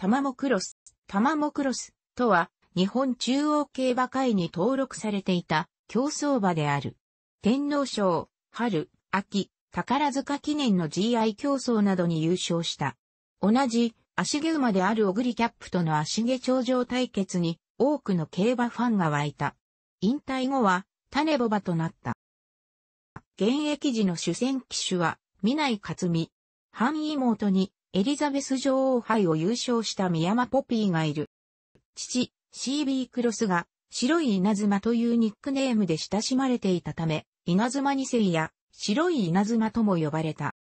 玉もクロス、玉もクロスとは日本中央競馬会に登録されていた競争馬である。天皇賞、春、秋、宝塚記念の GI 競争などに優勝した。同じ足毛馬であるオグリキャップとの足毛頂上対決に多くの競馬ファンが湧いた。引退後は種ボ馬となった。現役時の主戦騎手は、南井克美。半妹にエリザベス女王杯を優勝したミヤマポピーがいる。父、CB クロスが白い稲妻というニックネームで親しまれていたため、稲妻二世や白い稲妻とも呼ばれた。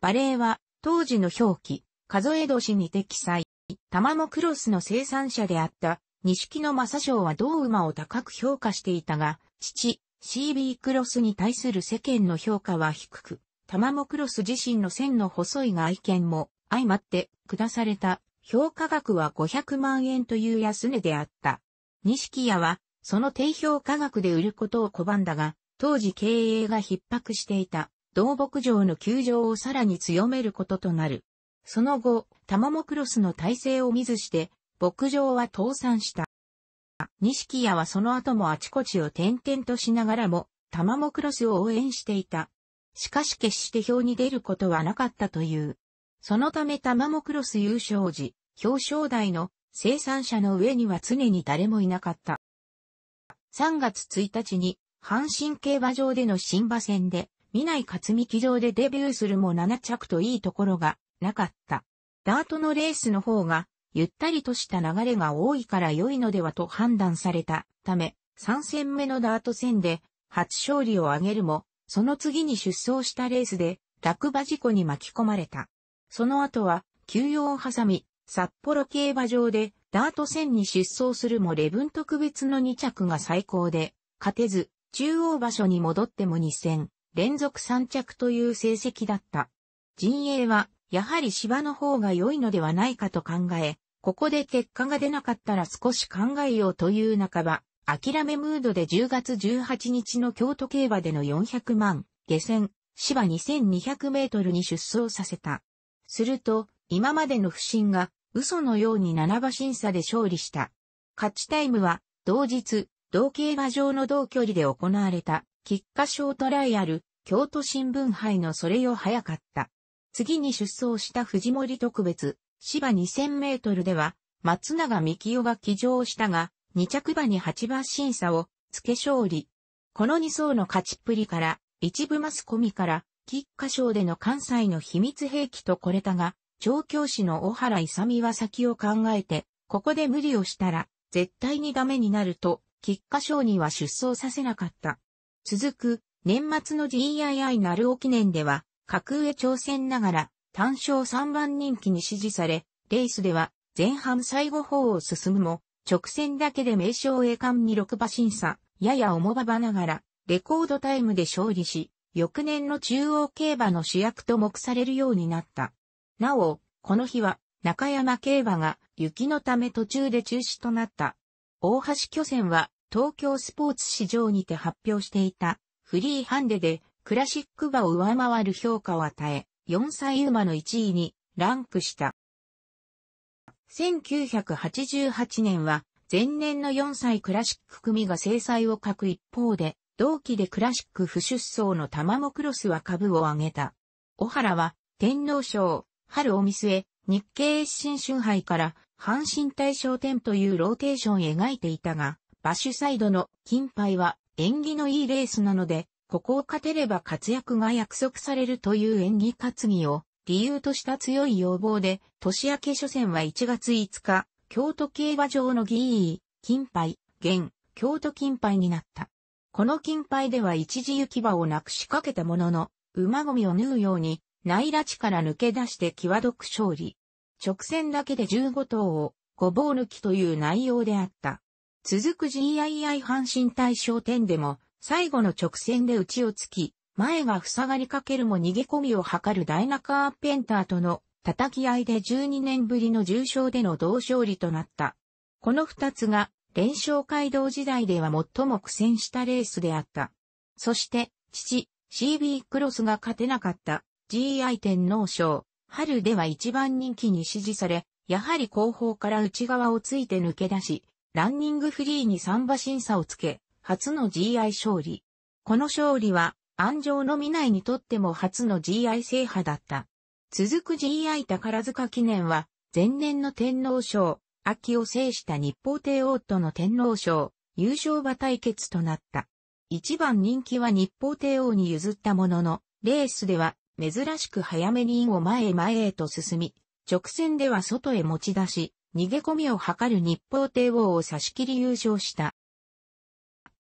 バレーは当時の表記、数え年にて記載。玉もクロスの生産者であった錦の正将は同馬を高く評価していたが、父、CB クロスに対する世間の評価は低く、玉もクロス自身の線の細い外見も相まって下された評価額は500万円という安値であった。錦屋はその低評価額で売ることを拒んだが、当時経営が逼迫していた同牧場の球場をさらに強めることとなる。その後、玉もクロスの体制を見ずして、牧場は倒産した。錦屋はその後もあちこちを転々としながらも、玉もクロスを応援していた。しかし決して表に出ることはなかったという。そのため玉もクロス優勝時、表彰台の生産者の上には常に誰もいなかった。3月1日に、阪神競馬場での新馬戦で、見ない勝み騎乗でデビューするも7着といいところがなかった。ダートのレースの方が、ゆったりとした流れが多いから良いのではと判断されたため、3戦目のダート戦で初勝利を挙げるも、その次に出走したレースで落馬事故に巻き込まれた。その後は休養を挟み、札幌競馬場でダート戦に出走するもレブン特別の2着が最高で、勝てず、中央場所に戻っても2戦、連続3着という成績だった。陣営は、やはり芝の方が良いのではないかと考え、ここで結果が出なかったら少し考えようという半ば、諦めムードで10月18日の京都競馬での400万、下船、芝2200メートルに出走させた。すると、今までの不審が嘘のように7馬審査で勝利した。勝ちタイムは、同日、同競馬場の同距離で行われた、菊花賞トライアル、京都新聞杯のそれよ早かった。次に出走した藤森特別、芝2000メートルでは、松永幹夫が起乗したが、2着馬に8馬審査を、付け勝利。この2層の勝ちっぷりから、一部マスコミから、菊花賞での関西の秘密兵器とこれたが、調教師の小原勇は先を考えて、ここで無理をしたら、絶対にダメになると、菊花賞には出走させなかった。続く、年末の DII なる。お記念では、格上挑戦ながら、単勝3番人気に支持され、レースでは、前半最後方を進むも、直線だけで名称栄冠に6馬審査、やや重馬場ながら、レコードタイムで勝利し、翌年の中央競馬の主役と目されるようになった。なお、この日は、中山競馬が雪のため途中で中止となった。大橋巨船は東京スポーツ市場にて発表していたフリーハンデでクラシック馬を上回る評価を与え、4歳馬の1位にランクした。1988年は、前年の4歳クラシック組が制裁を欠く一方で、同期でクラシック不出走の玉もクロスは株を上げた。小原は、天皇賞、春を見据え、日経新春杯から、阪神大賞店というローテーションを描いていたが、バッシュサイドの金杯は、縁起のいいレースなので、ここを勝てれば活躍が約束されるという縁起担ぎを理由とした強い要望で、年明け初戦は1月5日、京都競馬場のギー、金杯、現、京都金杯になった。この金杯では一時行き場をなくしかけたものの、馬ゴミを縫うように、内拉地から抜け出して際どく勝利。直線だけで15頭を、ごぼう抜きという内容であった。続く GII 阪神大賞典でも、最後の直線で打ちをつき、前が塞がりかけるも逃げ込みを図るダイナカーペンターとの叩き合いで12年ぶりの重賞での同勝利となった。この二つが連勝街道時代では最も苦戦したレースであった。そして、父、CB クロスが勝てなかった GI 天皇賞、春では一番人気に支持され、やはり後方から内側をついて抜け出し、ランニングフリーに3馬審査をつけ、初の GI 勝利。この勝利は安城の未来にとっても初の GI 制覇だった。続く GI 宝塚記念は、前年の天皇賞、秋を制した日報帝王との天皇賞、優勝馬対決となった。一番人気は日報帝王に譲ったものの、レースでは珍しく早めにインを前へ前へと進み、直線では外へ持ち出し、逃げ込みを図る日報帝王を差し切り優勝した。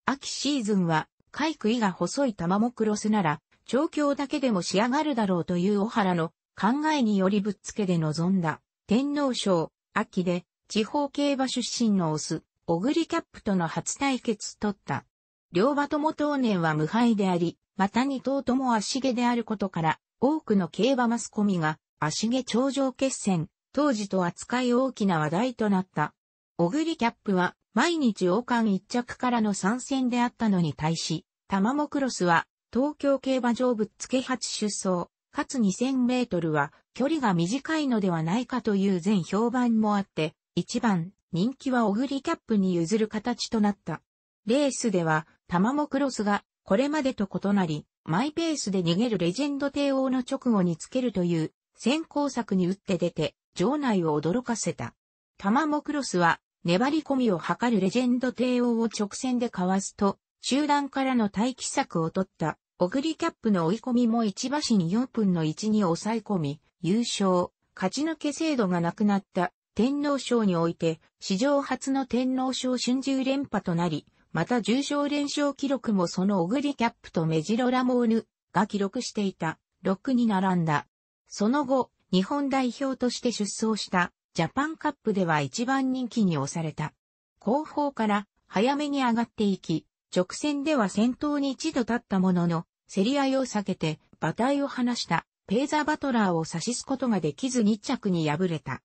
秋シーズンは貝杭が細い玉もクロスなら、調教だけでも仕上がるだろうという小原の考えによりぶっつけで臨んだ、天皇賞、秋で、地方競馬出身のオス、オグリキャップとの初対決取った。両馬とも当年は無敗であり、また二頭とも足毛であることから、多くの競馬マスコミが、足毛頂上決戦、当時と扱い大きな話題となった。オグリキャップは、毎日王冠一着からの参戦であったのに対し、タマモクロスは東京競馬場ぶっつけ初出走、かつ2000メートルは距離が短いのではないかという全評判もあって、一番人気はオグリキャップに譲る形となった。レースではタマモクロスがこれまでと異なり、マイペースで逃げるレジェンド帝王の直後につけるという先行策に打って出て、場内を驚かせた。玉もクロスは粘り込みを図るレジェンド帝王を直線でかわすと、集団からの待機策を取った、オグリキャップの追い込みも一馬身4分の1に抑え込み、優勝、勝ち抜け制度がなくなった天皇賞において、史上初の天皇賞春秋連覇となり、また重賞連勝記録もそのオグリキャップとメジロラモーヌが記録していた6に並んだ。その後、日本代表として出走したジャパンカップでは一番人気に押された。後方から早めに上がっていき、直線では先頭に一度立ったものの、競り合いを避けて馬体を離したペーザーバトラーを指しすことができず2着に敗れた。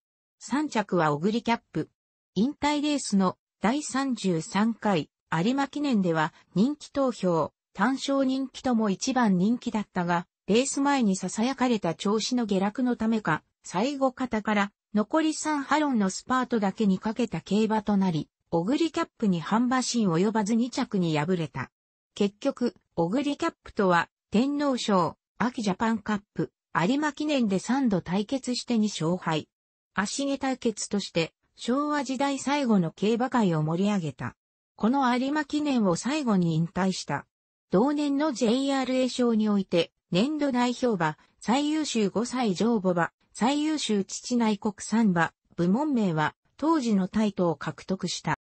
3着はオグリキャップ。引退レースの第33回有馬記念では人気投票、単勝人気とも一番人気だったが、レース前に囁かれた調子の下落のためか、最後方から残り3ハロンのスパートだけにかけた競馬となり、オグリキャップに半馬身及ばず2着に敗れた。結局、オグリキャップとは、天皇賞、秋ジャパンカップ、有馬記念で3度対決して2勝敗。足毛対決として、昭和時代最後の競馬界を盛り上げた。この有馬記念を最後に引退した。同年の JRA 賞において、年度代表馬、最優秀5歳上母馬、最優秀父内国産馬部門名は当時のタイトを獲得した。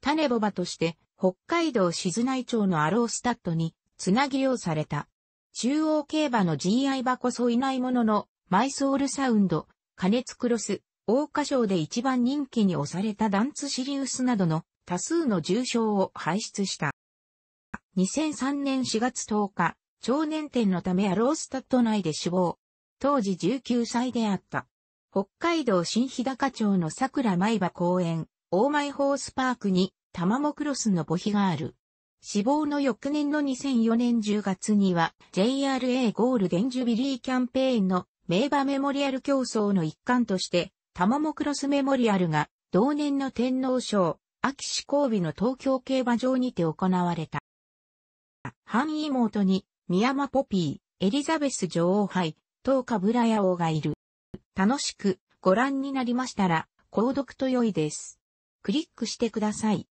種ボ馬として北海道静内町のアロースタッドにつなぎをされた。中央競馬の GI 馬こそいないもののマイソールサウンド、加熱クロス、桜花賞で一番人気に押されたダンツシリウスなどの多数の重賞を輩出した。2003年4月10日、長年点のためアロースタッド内で死亡。当時19歳であった。北海道新日高町の桜舞場公園、大前ホースパークに、タマモクロスの墓碑がある。死亡の翌年の2004年10月には、JRA ゴールデンジュビリーキャンペーンの名馬メモリアル競争の一環として、タマモクロスメモリアルが、同年の天皇賞、秋志交尾の東京競馬場にて行われた。半妹に、宮間ポピー、エリザベス女王杯、東かブラヤ王がいる。楽しくご覧になりましたら、購読と良いです。クリックしてください。